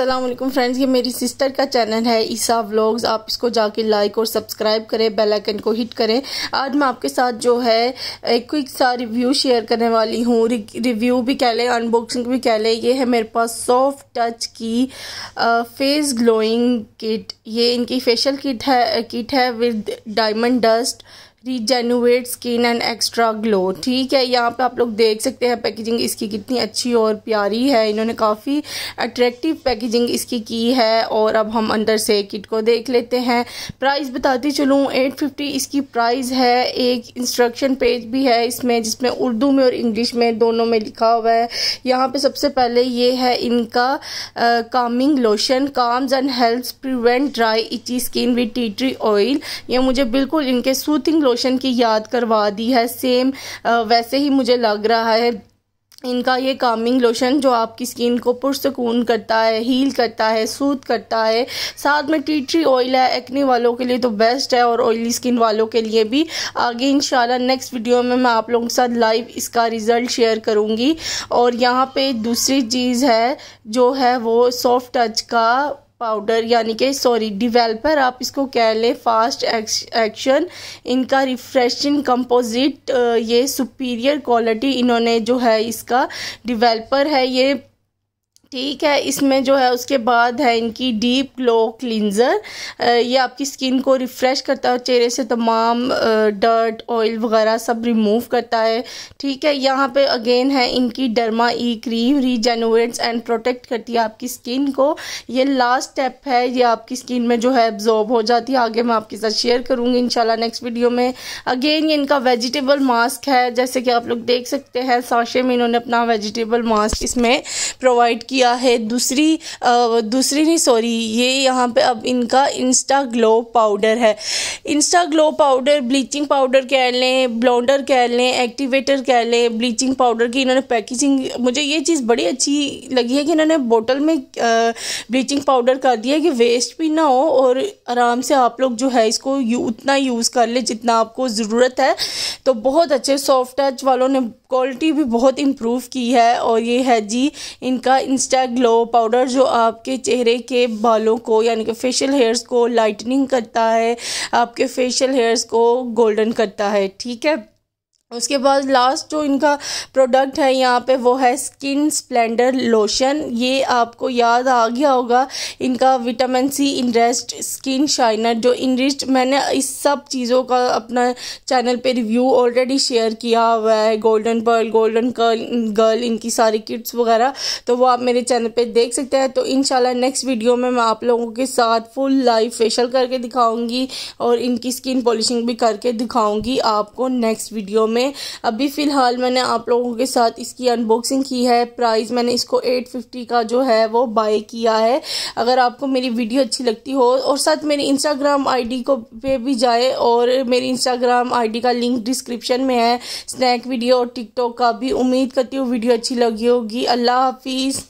Aslam friends ये मेरी sister का चैनल है ईसा व्लॉग्स आप इसको जाके लाइक और सब्सक्राइब करें बेल आइकन को हिट करें आज मैं आपके साथ जो है एक क्विक सा रिव्यू शेयर करने वाली हूँ रिव्यू भी कह लें अनबॉक्सिंग भी कह लें ये है मेरे पास सॉफ्ट टच की आ, फेस ग्लोइंग किट ये इनकी फेशियल किट है किट है with diamond dust rejuvenate skin and extra glow ठीक है यहाँ पे आप लोग देख सकते हैं पैकेजिंग इसकी कितनी अच्छी और प्यारी है इन्होंने काफ़ी अट्रैक्टिव पैकेजिंग इसकी की है और अब हम अंदर से किट को देख लेते हैं प्राइस बताती चलूँ 850 इसकी प्राइस है एक इंस्ट्रक्शन पेज भी है इसमें जिसमें उर्दू में और इंग्लिश में दोनों में लिखा हुआ है यहाँ पर सबसे पहले ये है इनका calming lotion calms and heals prevent dry itchy skin with tea tree oil ये मुझे बिल्कुल इनके सूथिंग रोशन की याद करवा दी है सेम वैसे ही मुझे लग रहा है इनका ये कामिंग लोशन जो आपकी स्किन को पुरसकून करता है हील करता है सूद करता है साथ में टी ट्री ऑयल है एक्ने वालों के लिए तो बेस्ट है और ऑयली स्किन वालों के लिए भी आगे इन नेक्स्ट वीडियो में मैं आप लोगों के साथ लाइव इसका रिज़ल्ट शेयर करूँगी और यहाँ पे दूसरी चीज़ है जो है वो सॉफ्ट टच का पाउडर यानी कि सॉरी डिवेलपर आप इसको कह लें फास्ट एक्शन इनका रिफ्रेशिंग कंपोजिट ये सुपीरियर क्वालिटी इन्होंने जो है इसका डिवेलपर है ये ठीक है इसमें जो है उसके बाद है इनकी डीप ग्लो क्लिनज़र ये आपकी स्किन को रिफ़्रेश करता है चेहरे से तमाम डर्ट ऑयल वगैरह सब रिमूव करता है ठीक है यहाँ पे अगेन है इनकी derma E cream regenerates and protect करती है आपकी स्किन को ये लास्ट स्टेप है ये आपकी स्किन में जो है एब्जॉर्ब हो जाती है आगे मैं आपके साथ शेयर करूँगी इनशाला नेक्स्ट वीडियो में अगेन ये इनका वेजिटेबल मास्क है जैसे कि आप लोग देख सकते हैं साशे में इन्होंने अपना वेजिटेबल मास्क इसमें प्रोवाइड किया है दूसरी दूसरी नहीं सॉरी ये यहाँ पे अब इनका इंस्टा ग्लो पाउडर है insta glow powder bleaching powder कह लें ब्लॉन्डर कह लें एक्टिवेटर कह लें ब्लीचिंग पाउडर की इन्होंने पैकेजिंग मुझे ये चीज़ बड़ी अच्छी लगी है कि इन्होंने बोतल में ब्लीचिंग पाउडर कर दिया कि वेस्ट भी ना हो और आराम से आप लोग जो है इसको यू, उतना यूज़ कर लें जितना आपको ज़रूरत है तो बहुत अच्छे सॉफ्ट टच वालों ने क्वालिटी भी बहुत इम्प्रूव की है और ये है जी इनका इंस्टा ग्लो पाउडर जो आपके चेहरे के बालों को यानी कि फेशियल हेयर्स को लाइटनिंग करता है आप आपके फेशियल हेयर्स को गोल्डन करता है ठीक है उसके बाद लास्ट जो इनका प्रोडक्ट है यहाँ पे वो है स्किन स्प्लेंडर लोशन ये आपको याद आ गया होगा इनका विटामिन सी इनरेस्ट स्किन शाइनर जो इनरिस्ट मैंने इस सब चीज़ों का अपना चैनल पे रिव्यू ऑलरेडी शेयर किया हुआ है golden pearl golden curl girl इनकी सारी किट्स वगैरह तो वो आप मेरे चैनल पर देख सकते हैं तो इन नेक्स्ट वीडियो में मैं आप लोगों के साथ फुल लाइव फेशियल करके दिखाऊँगी और इनकी स्किन पॉलिशिंग भी करके दिखाऊँगी आपको नेक्स्ट वीडियो में में अभी फ़िलहाल मैंने आप लोगों के साथ इसकी अनबॉक्सिंग की है प्राइस मैंने इसको 850 का जो है वो बाय किया है अगर आपको मेरी वीडियो अच्छी लगती हो और साथ मेरी इंस्टाग्राम आईडी को पे भी जाए और मेरी इंस्टाग्राम आईडी का लिंक डिस्क्रिप्शन में है स्नैक वीडियो और टिकटॉक का भी उम्मीद करती हूँ वीडियो अच्छी लगी होगी अल्लाह हाफिज़